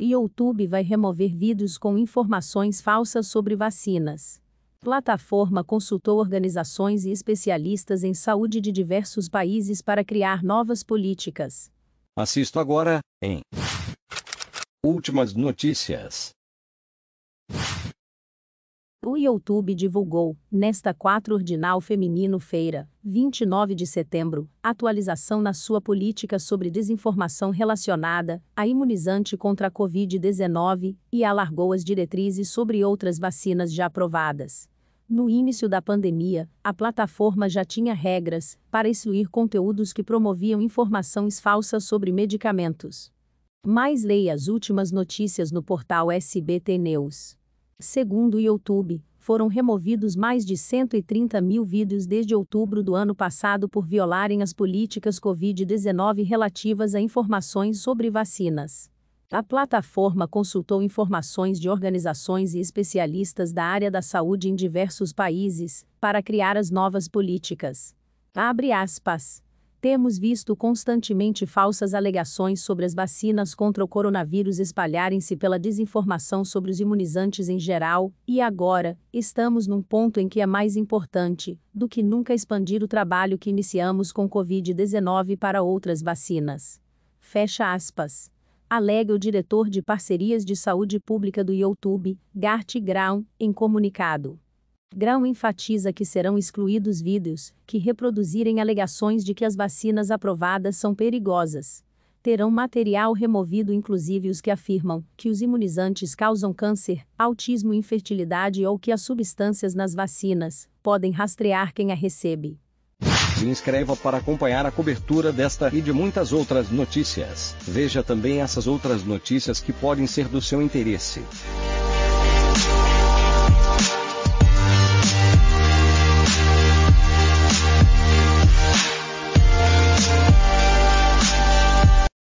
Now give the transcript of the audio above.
YouTube vai remover vídeos com informações falsas sobre vacinas. Plataforma consultou organizações e especialistas em saúde de diversos países para criar novas políticas. Assisto agora em Últimas notícias. O YouTube divulgou, nesta 4 Ordinal Feminino Feira, 29 de setembro, atualização na sua política sobre desinformação relacionada a imunizante contra a Covid-19 e alargou as diretrizes sobre outras vacinas já aprovadas. No início da pandemia, a plataforma já tinha regras para excluir conteúdos que promoviam informações falsas sobre medicamentos. Mais leia as últimas notícias no portal SBT News. Segundo o YouTube, foram removidos mais de 130 mil vídeos desde outubro do ano passado por violarem as políticas Covid-19 relativas a informações sobre vacinas. A plataforma consultou informações de organizações e especialistas da área da saúde em diversos países para criar as novas políticas. Abre aspas temos visto constantemente falsas alegações sobre as vacinas contra o coronavírus espalharem-se pela desinformação sobre os imunizantes em geral, e agora, estamos num ponto em que é mais importante do que nunca expandir o trabalho que iniciamos com Covid-19 para outras vacinas. Fecha aspas. Alega o diretor de parcerias de saúde pública do YouTube, Gart Graun, em comunicado. Grau enfatiza que serão excluídos vídeos que reproduzirem alegações de que as vacinas aprovadas são perigosas. Terão material removido, inclusive os que afirmam que os imunizantes causam câncer, autismo, infertilidade ou que as substâncias nas vacinas podem rastrear quem a recebe. Se inscreva para acompanhar a cobertura desta e de muitas outras notícias. Veja também essas outras notícias que podem ser do seu interesse.